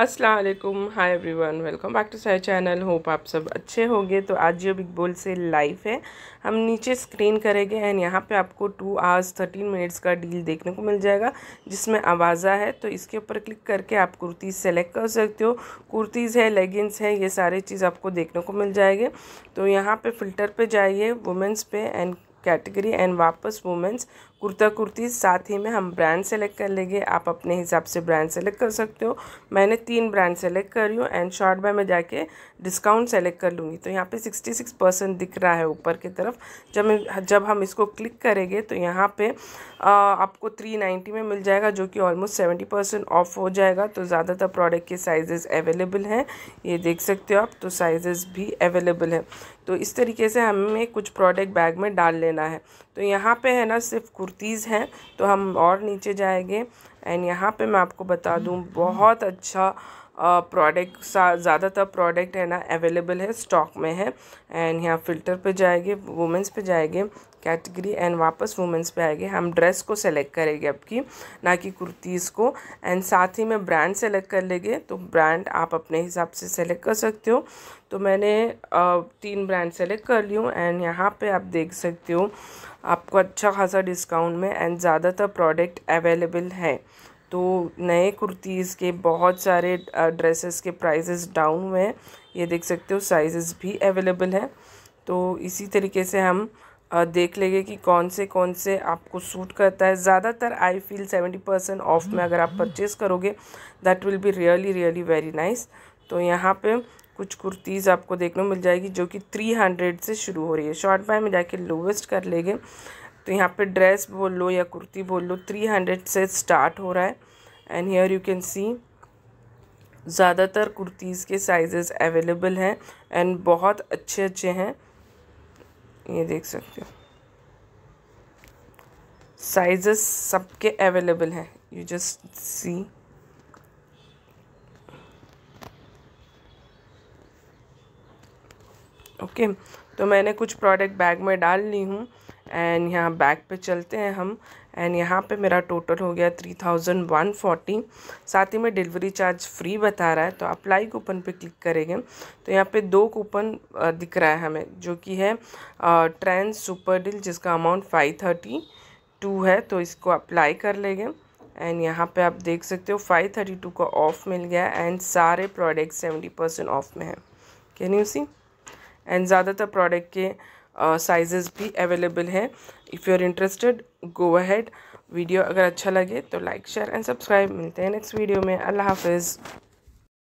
Aslam hi everyone welcome back to Sai channel hope आप सब अच्छे होंगे तो आज जो बिग बोल से लाइव है हम नीचे स्क्रीन करेंगे एंड यहाँ पे आपको टू आवर्स थर्टीन मिनट्स का डील देखने को मिल जाएगा जिसमें आवाज़ा है तो इसके ऊपर क्लिक करके आप कुर्तीज़ सेलेक्ट कर सकते हो कुर्तीज़ है लेगिंग्स है ये सारे चीज़ आपको देखने को मिल जाएंगे तो यहाँ पर फिल्टर पर जाइए वुमेंस पे एंड कैटेगरी एंड वापस वुमेंस कुर्ता कुर्ती साथ ही में हम ब्रांड सेलेक्ट कर लेंगे आप अपने हिसाब से ब्रांड सेलेक्ट कर सकते हो मैंने तीन ब्रांड सेलेक्ट करी हूँ एंड शॉर्ट बाय में जाके डिस्काउंट सेलेक्ट कर लूँगी तो यहाँ पे 66 परसेंट दिख रहा है ऊपर की तरफ जब जब हम इसको क्लिक करेंगे तो यहाँ पे आ, आपको 390 में मिल जाएगा जो कि ऑलमोस्ट सेवेंटी परसेंट ऑफ हो जाएगा तो ज़्यादातर प्रोडक्ट के साइजेज़ अवेलेबल हैं ये देख सकते हो आप तो साइजेस भी अवेलेबल हैं तो इस तरीके से हमें कुछ प्रोडक्ट बैग में डाल लेना है तो यहाँ पे है ना सिर्फ कुर्तीज़ हैं तो हम और नीचे जाएंगे एंड यहाँ पे मैं आपको बता दूँ बहुत अच्छा प्रोडक्ट ज़्यादातर प्रोडक्ट है ना अवेलेबल है स्टॉक में है एंड यहाँ फ़िल्टर पे जाएंगे वुमेंस पे जाएंगे कैटेगरी एंड वापस वुमेंस पे आएंगे हम ड्रेस को सेलेक्ट करेंगे आपकी ना कि कुर्तीज़ को एंड साथ ही में ब्रांड सेलेक्ट कर लेंगे तो ब्रांड आप अपने हिसाब से सेलेक्ट कर सकते हो तो मैंने तीन ब्रांड सेलेक्ट कर ली हूँ एंड यहाँ पे आप देख सकते हो आपको अच्छा खासा डिस्काउंट में एंड ज़्यादातर प्रोडक्ट अवेलेबल है तो नए कुर्तीज़ के बहुत सारे ड्रेसेस के प्राइजेस डाउन हुए हैं ये देख सकते हो साइजेस भी अवेलेबल हैं तो इसी तरीके से हम देख लेंगे कि कौन से कौन से आपको सूट करता है ज़्यादातर I feel seventy percent off में अगर आप परचेज़ करोगे that will be really really very nice तो यहाँ पे कुछ कुर्तीज़ आपको देखने को मिल जाएगी जो कि थ्री हंड्रेड से शुरू हो रही है शॉर्ट बाय में जाके लोवेस्ट कर लेंगे तो यहाँ पे ड्रेस बोल लो या कुर्ती बोल लो थ्री हंड्रेड से स्टार्ट हो रहा है and here you can see ज़्यादातर कुर्तीज़ के साइजेस अवेलेबल हैं एंड बहुत अच्छे अच्छे हैं ये देख सकते हो साइजेस सबके अवेलेबल हैं यू जस्ट सी ओके तो मैंने कुछ प्रोडक्ट बैग में डाल ली हूँ एंड यहाँ बैक पे चलते हैं हम एंड यहाँ पे मेरा टोटल हो गया थ्री थाउजेंड वन फोर्टी साथ ही में डिलीवरी चार्ज फ्री बता रहा है तो अप्लाई कूपन पे क्लिक करेंगे तो यहाँ पे दो कूपन दिख रहा है हमें जो कि है ट्रेंड सुपर डील जिसका अमाउंट फाइव थर्टी टू है तो इसको अप्लाई कर लेंगे एंड यहाँ पे आप देख सकते हो फाइव थर्टी टू का ऑफ़ मिल गया एंड सारे प्रोडक्ट सेवेंटी परसेंट ऑफ में है कैन यू सी एंड ज़्यादातर प्रोडक्ट के साइजेस भी अवेलेबल है if you are interested go ahead video अगर अच्छा लगे तो लाइक शेयर एंड सब्सक्राइब मिलते हैं नेक्स्ट वीडियो में अल्लाह हाफिज़